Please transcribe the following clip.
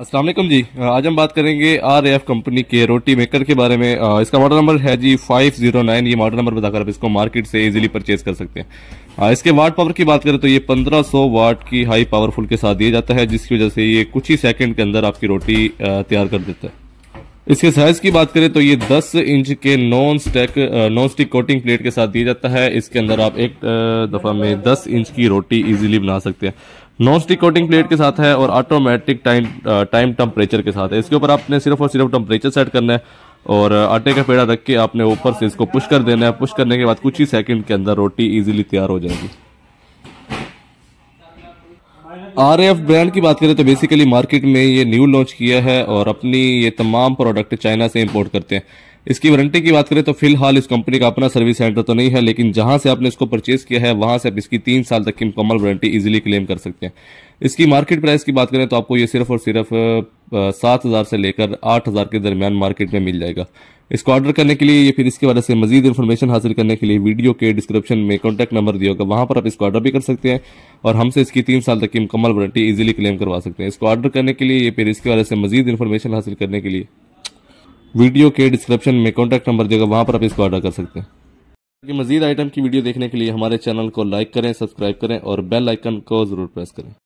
असलम जी आज हम बात करेंगे आर एफ कंपनी के रोटी मेकर के बारे में इसका मॉडल नंबर है जी 509 ये मॉडल नंबर बताकर आप इसको मार्केट से इजीली परचेज कर सकते हैं इसके वाट पावर की बात करें तो ये 1500 वाट की हाई पावरफुल के साथ दिया जाता है जिसकी वजह से ये कुछ ही सेकंड के अंदर आपकी रोटी तैयार कर देता है इसके साइज की बात करें तो ये 10 इंच के non stack non stick coating plate के साथ दिया जाता है इसके अंदर आप एक दफ़ा में 10 इंच की रोटी इजीली बना सकते हैं नॉन स्टिक कोटिंग प्लेट के साथ है और ऑटोमेटिक टाइम टाइम टेम्परेचर के साथ है इसके ऊपर आपने सिर्फ और सिर्फ टेम्परेचर सेट करना है और आटे का पेड़ा रख के आपने ऊपर से इसको पुश कर देना है पुश करने के बाद कुछ ही सेकंड के अंदर रोटी इजीली तैयार हो जाएगी आर एफ ब्रांड की बात करें तो बेसिकली मार्केट में ये न्यू लॉन्च किया है और अपनी ये तमाम प्रोडक्ट चाइना से इम्पोर्ट करते हैं इसकी वारंटी की बात करें तो फिलहाल इस कंपनी का अपना सर्विस सेंटर तो नहीं है लेकिन जहां से आपने इसको परचेज किया है वहां से आप इसकी तीन साल तक की मुकम्मल वारंटी इजीली क्लेम कर सकते हैं इसकी मार्केट प्राइस की बात करें तो आपको ये सिर्फ और सिर्फ सात हज़ार से लेकर आठ हज़ार के दरमियान मार्केट में मिल जाएगा इसको ऑर्डर करने के लिए या फिर इसके बारे से मजीद इन्फॉर्मेशन हासिल करने के लिए वीडियो के डिस्क्रिप्शन में कॉन्टैक्ट नंबर दिया होगा वहाँ पर आप इसको ऑर्डर भी कर सकते हैं और हमसे इसकी तीन साल तक की मुकम्मल वारंटी ईजिली क्लेम करवा सकते हैं इसको ऑर्डर करने के लिए या फिर इसके बारे से मजीद इन्फॉर्मेशन हासिल करने के लिए वीडियो के डिस्क्रिप्शन में कॉन्टैक्ट नंबर दिया होगा वहाँ पर आप इसको ऑर्डर कर सकते हैं मजीद आइटम की वीडियो देखने के लिए हमारे चैनल को लाइक करें सब्सक्राइब करें और बेल आइकन को जरूर प्रेस करें